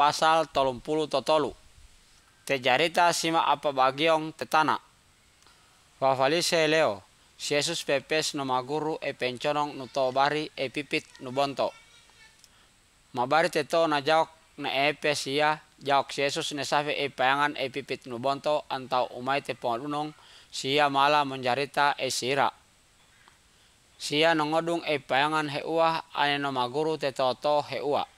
pasal tolong puluh totolu. Tejarita sima apa bagiong tetana. Wafalise leo, Yesus pepes no maguru e penconong nuto bari e pipit nubonto. bonto. Mabari teto na jauk na epes ia, si Yesus ne safe e payangan e pipit nubonto bonto antau umai te unong sia mala menjarita e sira. Sia nongodung e payangan he uah ane no maguru teto to he uah.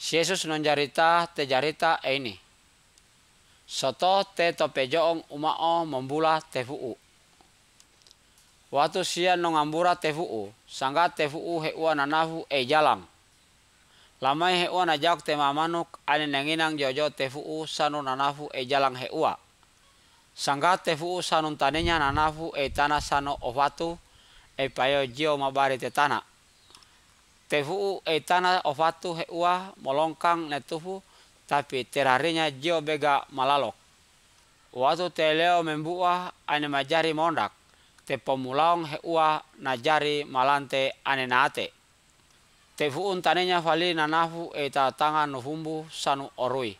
Yesus non jarita te jarita e ini. Soto te topejoong umao membula te Waktu Watu sia non ambura te Sangga te fu'u heua nanafu e jalang. Lamai heua najak te mamanuk ane nenginang jojo te fu'u sanu nanafu e jalang heua. Sangga te fu'u sanun tanenya nanafu e tanah sano ovatu e payo jio mabari te tanah tefu e tana ofatu he ua molongkang ne tufu tapi terarinya jio bega malalok. Watu teleo membua ane majari mondak te pemulaong he ua najari malante ane naate. Tefu untanenya tanenya fali nanafu e ta tangan nufumbu sanu orui.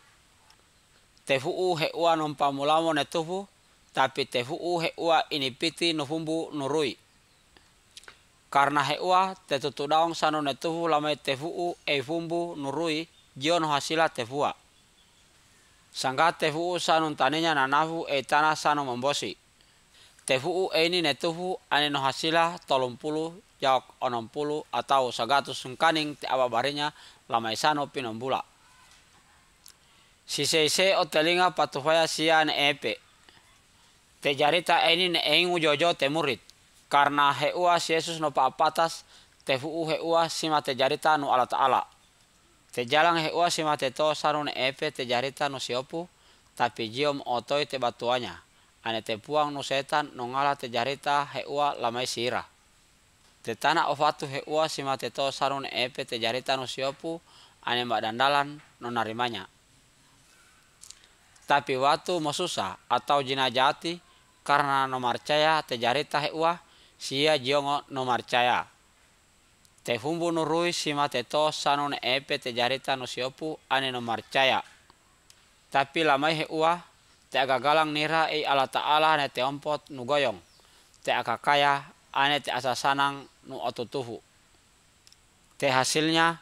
Tefu u he ua nompamulamo ne tufu tapi tefu u he ua inipiti nufumbu nurui karena hewa tetutu daong sano netuhu lamai e fumbu nurui jion hasila tefua. Sangka tefuu sano tanenya nanahu e tanah sano membosi. Tefuu ini netuhu ane no hasila tolong puluh jauk onom puluh atau sagatu sungkaning te ababarinya lamai sano pinombula. se o telinga patuhaya sian epe. Te jarita ini ne ingu jojo temurit karena heua si Yesus no paapatas te fuu sima te jarita nu ala ta'ala. Te jalan heua sima te to sarun epe te jarita nu siopu tapi jiom otoi te batuanya. Ane te puang nu setan nu ngala te jarita heua lamai sira. Te tana ofatu heua sima te to sarun epe te jarita nu siopu ane mbak dandalan nu narimanya. Tapi watu mosusa atau jinajati karena nomar caya te jarita heua sia jongo no marcaya. Te fumbu no rui sima te to sanon epe te jarita no siopu ane no marcaya. Tapi lamai he ua te agagalang nira ei ala ta'ala ne te ompot nu goyong. Te akakaya ane te sanang nu otutuhu. Te hasilnya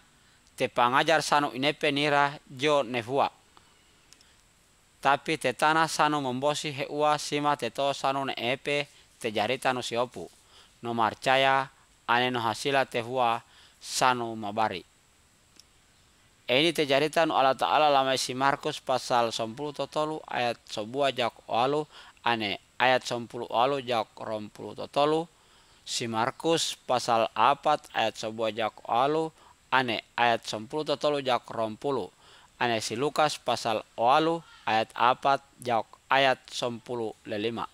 te pangajar sano inepe nira jo nefua. Tapi te tanah sano membosi he ua sima te to sano ne epe te jarita no siopu no marcaya ane no hasila tehua sanu mabari. Ini terjadi tanu Allah Ta'ala lama si Markus pasal 10 totolu ayat sebuah jak walu ane ayat 10 walu jak rompulu totolu si Markus pasal 4 ayat sebuah jak walu ane ayat 10 totolu jak rompulu ane si Lukas pasal walu ayat 4 jak ayat 10 lelima.